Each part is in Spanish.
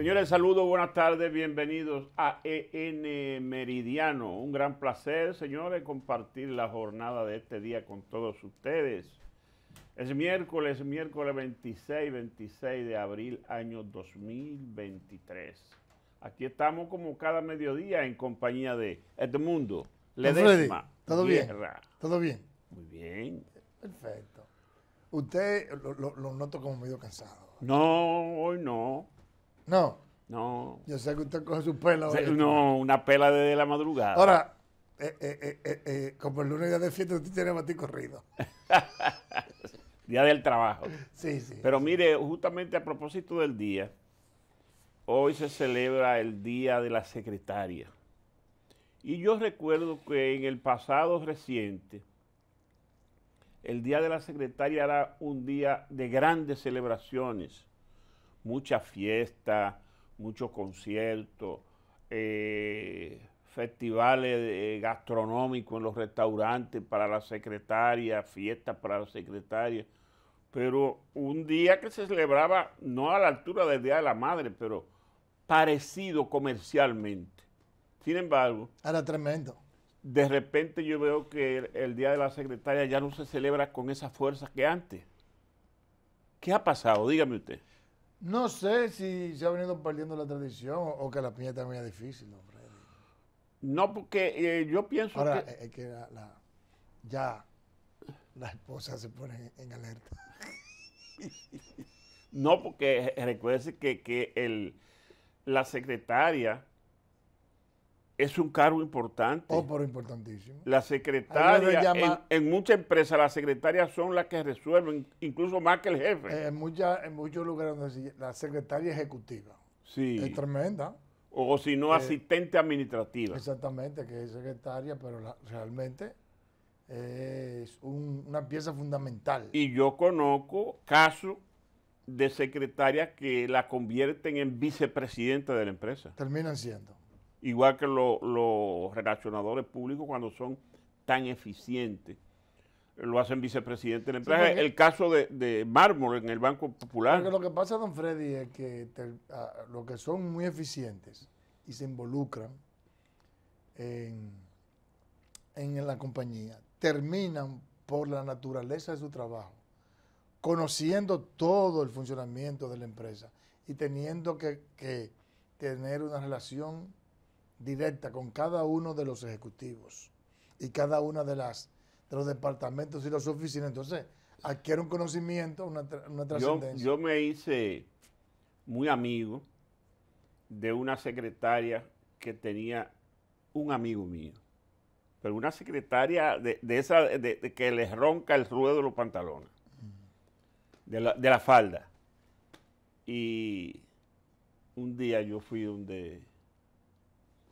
Señores, saludos, buenas tardes, bienvenidos a EN Meridiano. Un gran placer, señores, compartir la jornada de este día con todos ustedes. Es miércoles, miércoles 26, 26 de abril, año 2023. Aquí estamos como cada mediodía en compañía de Edmundo Ledesma. ¿Todo bien? ¿Todo bien? Muy bien. Perfecto. Usted lo, lo noto como medio cansado. No, hoy no. No. No. Yo sé que usted coge su pelo. no, una pela de la madrugada. Ahora, eh, eh, eh, como el lunes día de fiesta, usted tiene ti corrido. día del trabajo. Sí, sí. Pero mire, justamente a propósito del día, hoy se celebra el Día de la Secretaria. Y yo recuerdo que en el pasado reciente, el Día de la Secretaria era un día de grandes celebraciones muchas fiestas, muchos conciertos, eh, festivales eh, gastronómicos en los restaurantes para la secretaria, fiestas para la secretaria. Pero un día que se celebraba, no a la altura del Día de la Madre, pero parecido comercialmente. Sin embargo... Era tremendo. De repente yo veo que el Día de la Secretaria ya no se celebra con esa fuerza que antes. ¿Qué ha pasado? Dígame usted. No sé si se ha venido perdiendo la tradición o que la piña también es difícil, hombre. No, porque eh, yo pienso Ahora, que... es que la, ya la esposa se pone en, alerta. no, porque recuerde que, la secretaria es un cargo importante. Oh, pero importantísimo. La secretaria, en, muchas empresas las secretarias son las que resuelven, incluso más que el jefe. Eh, en, en muchos lugares la secretaria ejecutiva. Sí. Es tremenda. O, si no, eh, asistente administrativa. Exactamente, que es secretaria, pero realmente es una pieza fundamental. Y yo conozco casos de secretarias que la convierten en vicepresidenta de la empresa. Terminan siendo igual que los relacionadores públicos cuando son tan eficientes. Lo hacen vicepresidente de la empresa. el caso de, de, mármol en el Banco Popular. lo que pasa, don Freddy, es que los que son muy eficientes y se involucran en, la compañía, terminan por la naturaleza de su trabajo, conociendo todo el funcionamiento de la empresa y teniendo que, que tener una relación directa con cada uno de los ejecutivos y cada una de las los departamentos y los oficinas, entonces adquiere un conocimiento, una, trascendencia. Yo, me hice muy amigo de una secretaria que tenía un amigo mío, pero una secretaria de, esa de, que les ronca el ruedo de los pantalones, de la, de la falda. Y un día yo fui donde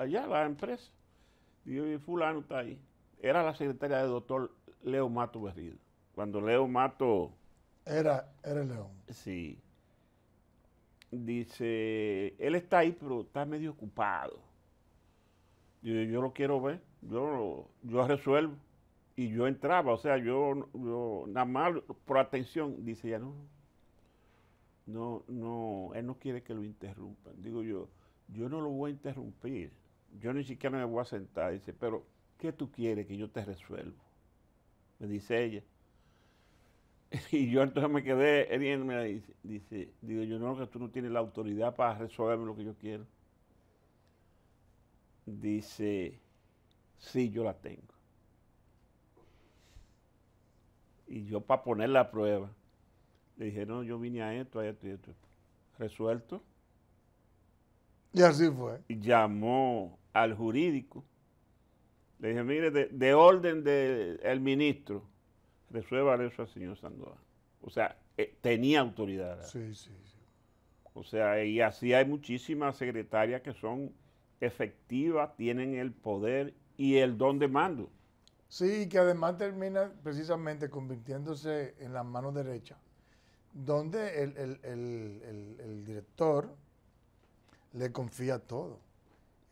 allá la empresa. y fulano está ahí. Era la secretaria del doctor Leo Mato Berrido. Cuando Leo Mato... Era, era León. Sí. Dice, él está ahí, pero está medio ocupado. yo lo quiero ver, yo, yo resuelvo. Y yo entraba, o sea, yo, yo nada más por atención, dice ya no, no, no, él no quiere que lo interrumpan. Digo yo, yo no lo voy a interrumpir yo ni siquiera me voy a sentar. Dice, pero ¿qué tú quieres que yo te resuelva? Me dice ella. Y yo entonces me quedé heriéndome. Dice, dice, yo no, que tú no tienes la autoridad para resolverme lo que yo quiero. Dice, sí, yo la tengo. Y yo para poner la prueba, le dije, no, yo vine a esto, a esto y esto. Resuelto. Y así fue. Y llamó al jurídico. Le dije, mire, de, orden del ministro, resuelva eso al señor Sandoval. O sea, eh, tenía autoridad. Sí, sí, sí. O sea, y así hay muchísimas secretarias que son efectivas, tienen el poder y el don de mando. Sí, que además termina precisamente convirtiéndose en la mano derecha, donde el director le confía todo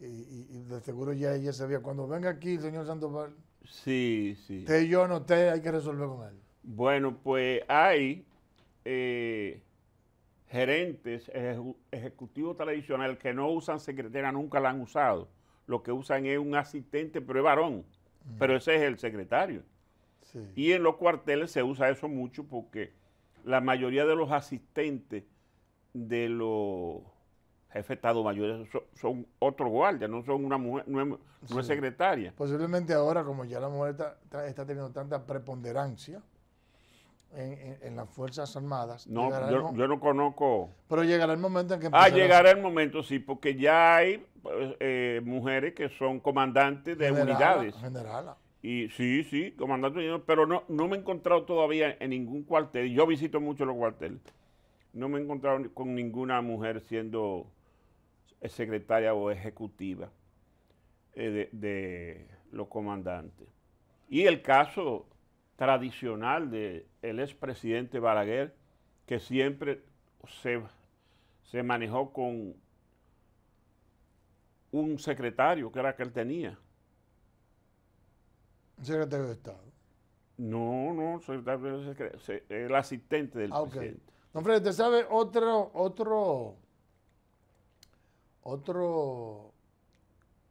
y, de seguro ya ella sabía, cuando venga aquí, el señor Sandoval, sí, sí. usted y yo te hay que resolver con él. Bueno, pues hay eh, gerentes ejecutivos tradicionales que no usan secretaria, nunca la han usado. Lo que usan es un asistente, pero es varón, mm. pero ese es el secretario. Y en los cuarteles se usa eso mucho porque la mayoría de los asistentes de los jefe de Estado Mayor son, otros guardias, no son una mujer, no es, secretaria. Posiblemente ahora, como ya la mujer está, teniendo tanta preponderancia en, las Fuerzas Armadas. No, yo, no conozco. Pero llegará el momento en que. Ah, llegará el momento, sí, porque ya hay pues, eh, mujeres que son comandantes de unidades. Generalas. Y sí, sí, unidades, pero no, no me he encontrado todavía en ningún cuartel. Yo visito mucho los cuarteles. No me he encontrado con ninguna mujer siendo secretaria o ejecutiva eh, de, los comandantes. Y el caso tradicional del expresidente Balaguer, que siempre se, se manejó con un secretario, que era que él tenía. Secretario de Estado. No, no, secretario, el asistente del ah, presidente. Don Fred, ¿te sabe otro, otro otro,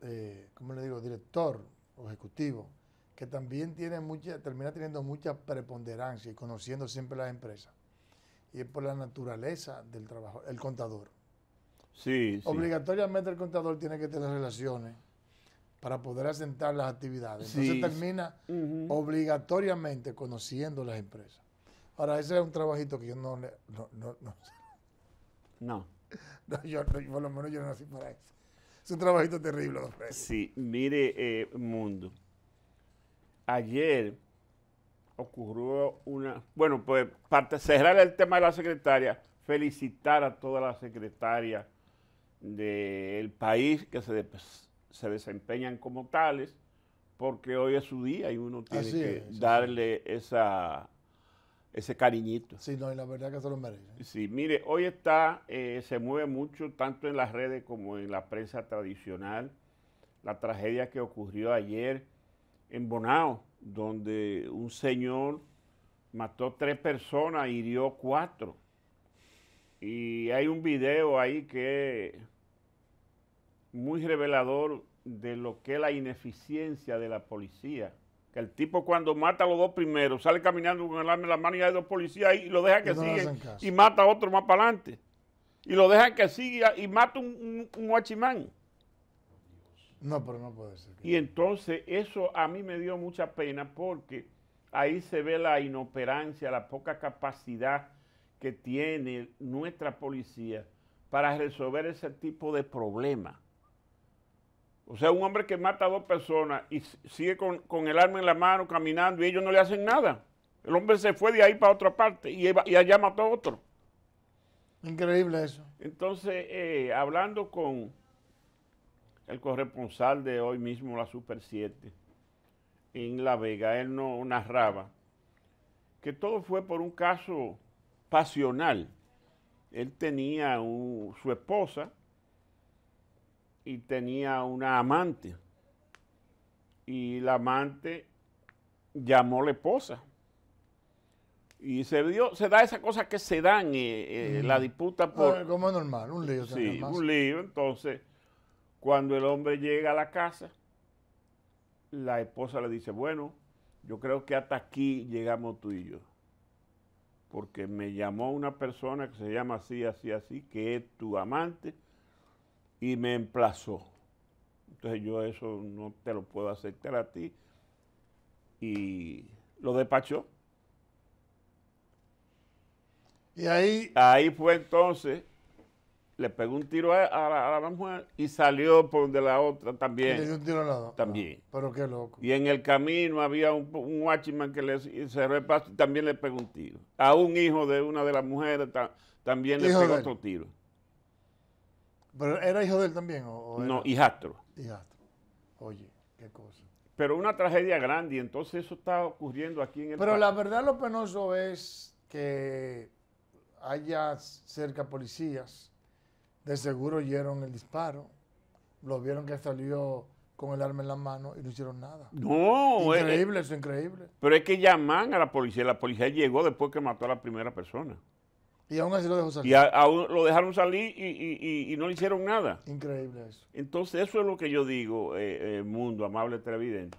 eh, ¿cómo le digo?, director o ejecutivo, que también tiene mucha, termina teniendo mucha preponderancia y conociendo siempre las empresas. Y es por la naturaleza del trabajo, el contador. Sí, Obligatoriamente el contador tiene que tener relaciones para poder asentar las actividades. Entonces termina obligatoriamente conociendo las empresas. Ahora, ese es un trabajito que yo no... No. no, no. no. No, yo, no, por lo menos yo no nací para eso. Es un trabajito terrible, don Sí, mire, eh, mundo. Ayer ocurrió una. Bueno, pues para cerrar el tema de la secretaria, felicitar a todas las secretarias del país que se, desempeñan como tales, porque hoy es su día y uno tiene que darle esa ese cariñito. Sí, no, y la verdad que se lo merece. Sí, mire, hoy está, eh, se mueve mucho, tanto en las redes como en la prensa tradicional, la tragedia que ocurrió ayer en Bonao, donde un señor mató tres personas, y hirió cuatro. Y hay un video ahí que es muy revelador de lo que es la ineficiencia de la policía el tipo cuando mata a los dos primeros sale caminando con el arma en la mano y hay dos policías ahí y lo deja que siga y mata a otro más para adelante. Y lo deja que siga y mata un, un, huachimán. No, pero no puede ser. Y entonces eso a mí me dio mucha pena porque ahí se ve la inoperancia, la poca capacidad que tiene nuestra policía para resolver ese tipo de problemas. O sea, un hombre que mata a dos personas y sigue con, el arma en la mano caminando y ellos no le hacen nada. El hombre se fue de ahí para otra parte y, allá mató a otro. Increíble eso. Entonces, eh, hablando con el corresponsal de hoy mismo, la Super 7, en La Vega, él nos narraba que todo fue por un caso pasional. Él tenía su esposa, y tenía una amante. Y la amante llamó la esposa. Y se dio, se da esa cosa que se dan, en eh, eh, la mm. disputa por... Ah, como es normal, un lío. Sí, un lío. Entonces, cuando el hombre llega a la casa, la esposa le dice, bueno, yo creo que hasta aquí llegamos tú y yo. Porque me llamó una persona que se llama así, así, así, que es tu amante y me emplazó. Entonces yo eso no te lo puedo aceptar a ti. Y lo despachó. Y ahí... Ahí fue entonces, le pegó un tiro a, la, mujer y salió por donde la otra también. Le dio un tiro También. Ah, pero qué loco. Y en el camino había un, un watchman que le cerró el paso y también le pegó un tiro. A un hijo de una de las mujeres también le pegó otro tiro. ¿Pero era hijo de él también? O, no, hijastro. Hijastro. Oye, qué cosa. Pero una tragedia grande y entonces eso está ocurriendo aquí en el Pero la verdad lo penoso es que haya cerca policías, de seguro oyeron el disparo, lo vieron que salió con el arma en la mano y no hicieron nada. No, eh, increíble, eh, eso, es increíble. Pero es que llaman a la policía, la policía llegó después que mató a la primera persona. Y aún así lo dejaron salir. Y aún lo dejaron salir y, no le hicieron nada. Increíble eso. Entonces, eso es lo que yo digo, eh, eh, mundo amable televidente,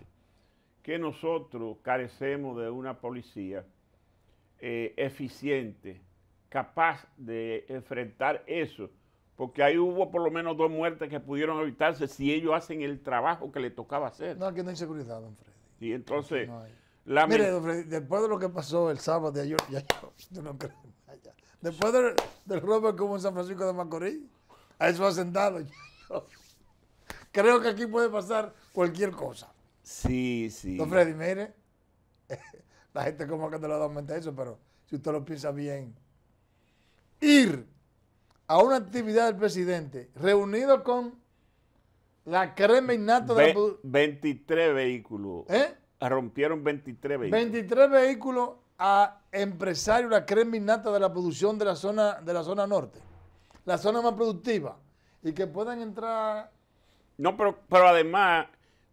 que nosotros carecemos de una policía eh, eficiente, capaz de enfrentar eso. Porque ahí hubo por lo menos dos muertes que pudieron evitarse si ellos hacen el trabajo que le tocaba hacer. No, que no hay seguridad, don Freddy. Y entonces... Mire, don Freddy, después de lo que pasó el sábado ayer, yo no creo. Después del, robo que hubo en San Francisco de Macorís, a eso yo. Creo que aquí puede pasar cualquier cosa. Sí, sí. Don Freddy, mire, la gente como que te lo da mente eso, pero si usted lo piensa bien, ir a una actividad del presidente reunido con la crema innata de 23 vehículos. ¿Eh? Ah, rompieron 23 vehículos. 23 vehículos a empresarios, la crema innata de la producción de la zona, de la zona norte, la zona más productiva, y que puedan entrar. No, pero, pero además,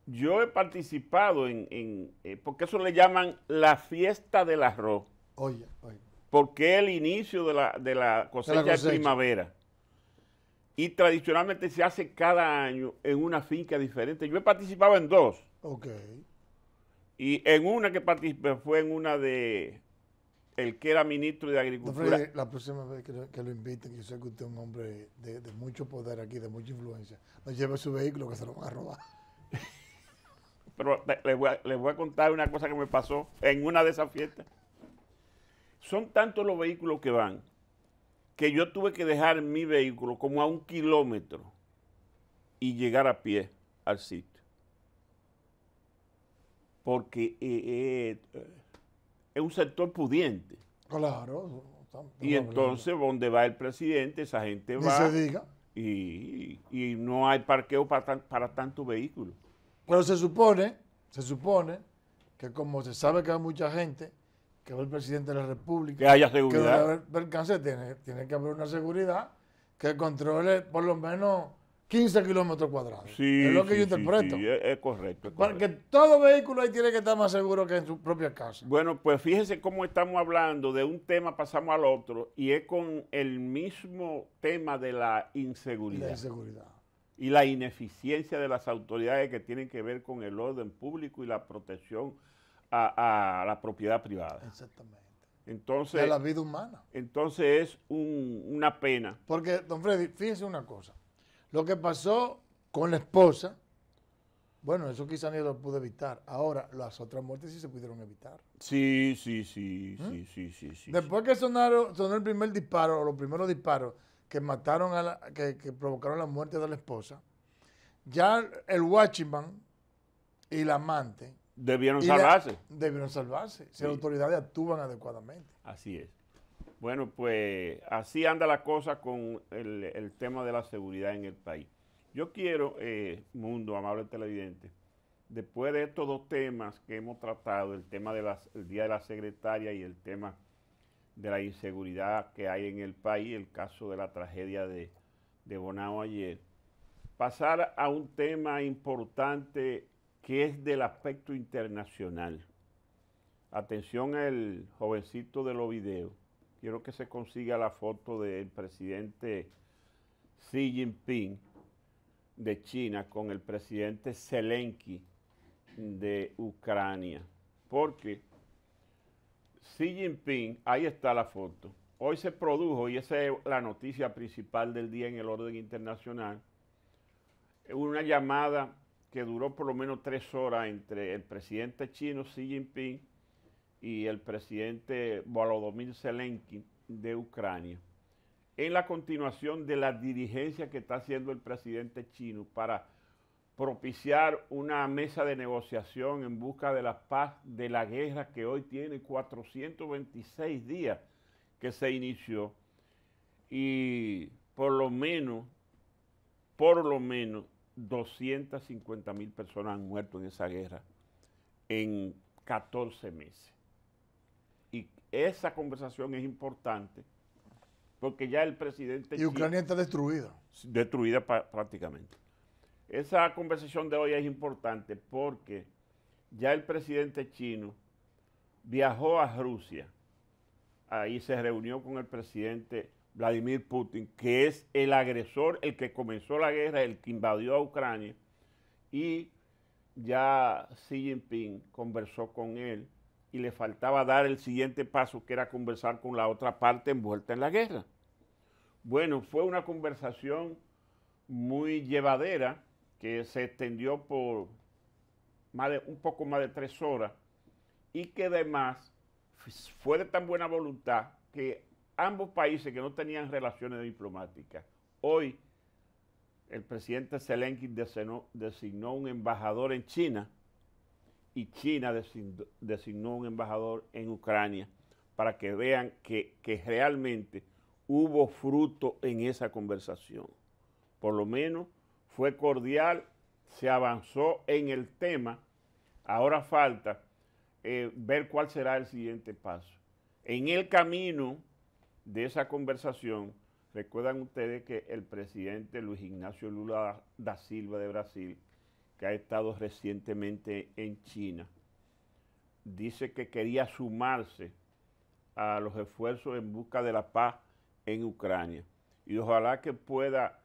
yo he participado en, en eh, porque eso le llaman la fiesta del arroz. Oye, oye. Porque es el inicio de la, cosecha de, primavera. Y tradicionalmente se hace cada año en una finca diferente. Yo he participado en dos. Okay. Y en una que participé fue en una de el que era ministro de Agricultura. la próxima vez que lo, inviten, yo sé que usted es un hombre de, mucho poder aquí, de mucha influencia, no lleve su vehículo que se lo van a robar. Pero voy, a, les voy a contar una cosa que me pasó en una de esas fiestas. Son tantos los vehículos que van que yo tuve que dejar mi vehículo como a un kilómetro y llegar a pie al sitio porque eh, eh, eh, es un sector pudiente. Claro. Y entonces, donde va el presidente, esa gente va. se diga. Y, no hay parqueo para, para tantos vehículos. Pero se supone, se supone que como se sabe que hay mucha gente, que va el presidente de la República, que haya seguridad. Que haber, tiene, tiene que haber una seguridad que controle por lo menos 15 kilómetros cuadrados. es lo que yo interpreto. es, correcto, Porque todo vehículo ahí tiene que estar más seguro que en su propia casa. Bueno, pues fíjese cómo estamos hablando de un tema, pasamos al otro, y es con el mismo tema de la inseguridad. La inseguridad. Y la ineficiencia de las autoridades que tienen que ver con el orden público y la protección a, la propiedad privada. Exactamente. Entonces, de la vida humana. Entonces es una pena. Porque, don Freddy, fíjese una cosa lo que pasó con la esposa, bueno, eso quizá ni lo pudo evitar. Ahora, las otras muertes sí se pudieron evitar. Sí, ¿Mm? sí, sí, sí, sí, sí, Después que sonaron, sonó el primer disparo, o los primeros disparos que mataron a que, provocaron la muerte de la esposa, ya el watchman y la amante debieron salvarse. debieron salvarse, si las autoridades actúan adecuadamente. Así es. Bueno, pues así anda la cosa con el, tema de la seguridad en el país. Yo quiero, eh, mundo amable televidente, después de estos dos temas que hemos tratado, el tema del Día de la Secretaria y el tema de la inseguridad que hay en el país, el caso de la tragedia de, de Bonao ayer, pasar a un tema importante que es del aspecto internacional. Atención al jovencito de los videos quiero que se consiga la foto del presidente Xi Jinping de China con el presidente Zelensky de Ucrania. Porque Xi Jinping, ahí está la foto. Hoy se produjo, y esa es la noticia principal del día en el orden internacional, una llamada que duró por lo menos tres horas entre el presidente chino Xi Jinping y el presidente Volodymyr Zelensky de Ucrania, en la continuación de la dirigencia que está haciendo el presidente chino para propiciar una mesa de negociación en busca de la paz de la guerra que hoy tiene 426 días que se inició y por lo menos, por lo menos 250 mil personas han muerto en esa guerra en 14 meses. Y esa conversación es importante porque ya el presidente... Y Ucrania está destruida. Destruida prácticamente. Esa conversación de hoy es importante porque ya el presidente chino viajó a Rusia. Ahí se reunió con el presidente Vladimir Putin, que es el agresor, el que comenzó la guerra, el que invadió a Ucrania. Y ya Xi Jinping conversó con él y le faltaba dar el siguiente paso, que era conversar con la otra parte envuelta en la guerra. Bueno, fue una conversación muy llevadera que se extendió por más un poco más de tres horas y que además fue de tan buena voluntad que ambos países que no tenían relaciones diplomáticas, hoy el presidente Zelensky designó un embajador en China y China designó un embajador en Ucrania para que vean que, realmente hubo fruto en esa conversación. Por lo menos fue cordial, se avanzó en el tema. Ahora falta eh, ver cuál será el siguiente paso. En el camino de esa conversación, recuerdan ustedes que el presidente Luis Ignacio Lula da Silva de Brasil que ha estado recientemente en China, dice que quería sumarse a los esfuerzos en busca de la paz en Ucrania y ojalá que pueda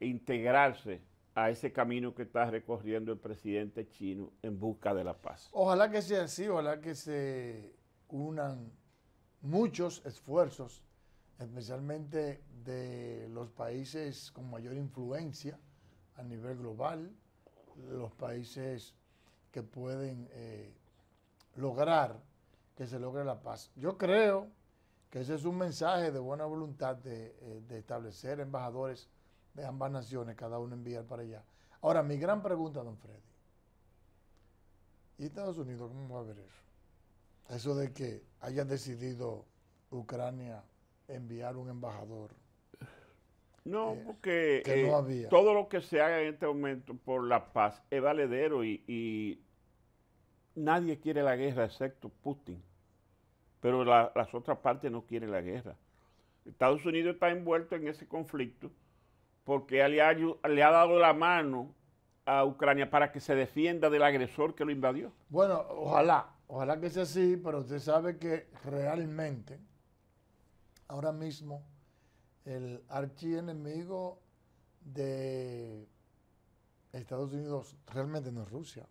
integrarse a ese camino que está recorriendo el presidente chino en busca de la paz. Ojalá que sea así, ojalá que se unan muchos esfuerzos, especialmente de los países con mayor influencia a nivel global, los países que pueden eh, lograr que se logre la paz. Yo creo que ese es un mensaje de buena voluntad eh, de, establecer embajadores de ambas naciones, cada uno enviar para allá. Ahora, mi gran pregunta, don Freddy, ¿y Estados Unidos cómo va a ver eso? Eso de que haya decidido Ucrania enviar un embajador no, porque eh, todo lo que se haga en este momento por la paz es valedero y, nadie quiere la guerra excepto Putin, pero las otras partes no quieren la guerra. Estados Unidos está envuelto en ese conflicto porque le ha, le ha, dado la mano a Ucrania para que se defienda del agresor que lo invadió. Bueno, ojalá, ojalá que sea así, pero usted sabe que realmente ahora mismo el archienemigo de Estados Unidos realmente no es Rusia,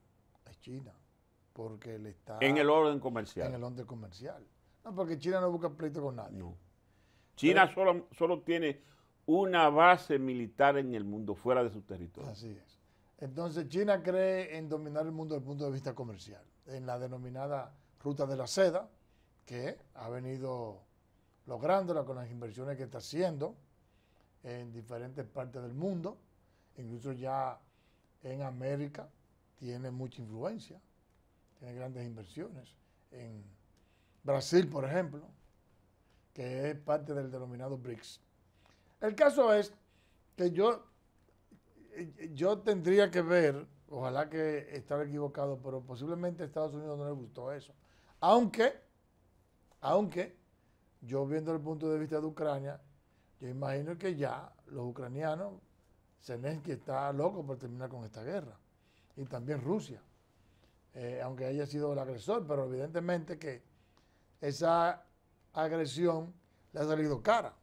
es China, porque le está... En el orden comercial. En el orden comercial. No, porque China no busca pleito con nadie. China solo, solo tiene una base militar en el mundo, fuera de su territorio. Así es. Entonces China cree en dominar el mundo desde el punto de vista comercial, en la denominada ruta de la seda, que ha venido lográndola con las inversiones que está haciendo en diferentes partes del mundo, incluso ya en América tiene mucha influencia, tiene grandes inversiones. En Brasil, por ejemplo, que es parte del denominado BRICS. El caso es que yo, yo tendría que ver, ojalá que estar equivocado, pero posiblemente a Estados Unidos no le gustó eso. Aunque, aunque yo viendo el punto de vista de Ucrania, yo imagino que ya los ucranianos, Zelensky está loco por terminar con esta guerra. Y también Rusia, eh, aunque haya sido el agresor, pero evidentemente que esa agresión le ha salido cara,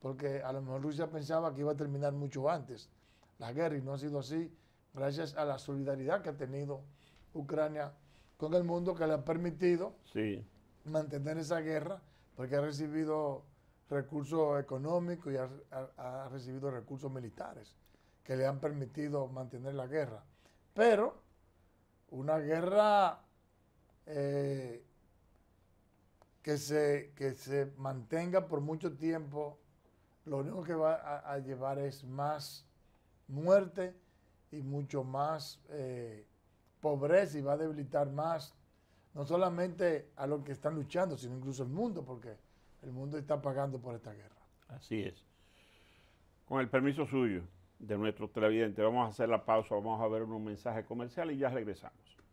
porque a lo mejor Rusia pensaba que iba a terminar mucho antes la guerra y no ha sido así, gracias a la solidaridad que ha tenido Ucrania con el mundo que le ha permitido mantener esa guerra porque ha recibido recursos económicos y ha, recibido recursos militares que le han permitido mantener la guerra. Pero una guerra eh, que, se, que se mantenga por mucho tiempo, lo único que va a, llevar es más muerte y mucho más eh, pobreza y va a debilitar más no solamente a los que están luchando, sino incluso al mundo, porque el mundo está pagando por esta guerra. Así es. Con el permiso suyo, de nuestro televidente, vamos a hacer la pausa, vamos a ver un mensaje comercial y ya regresamos.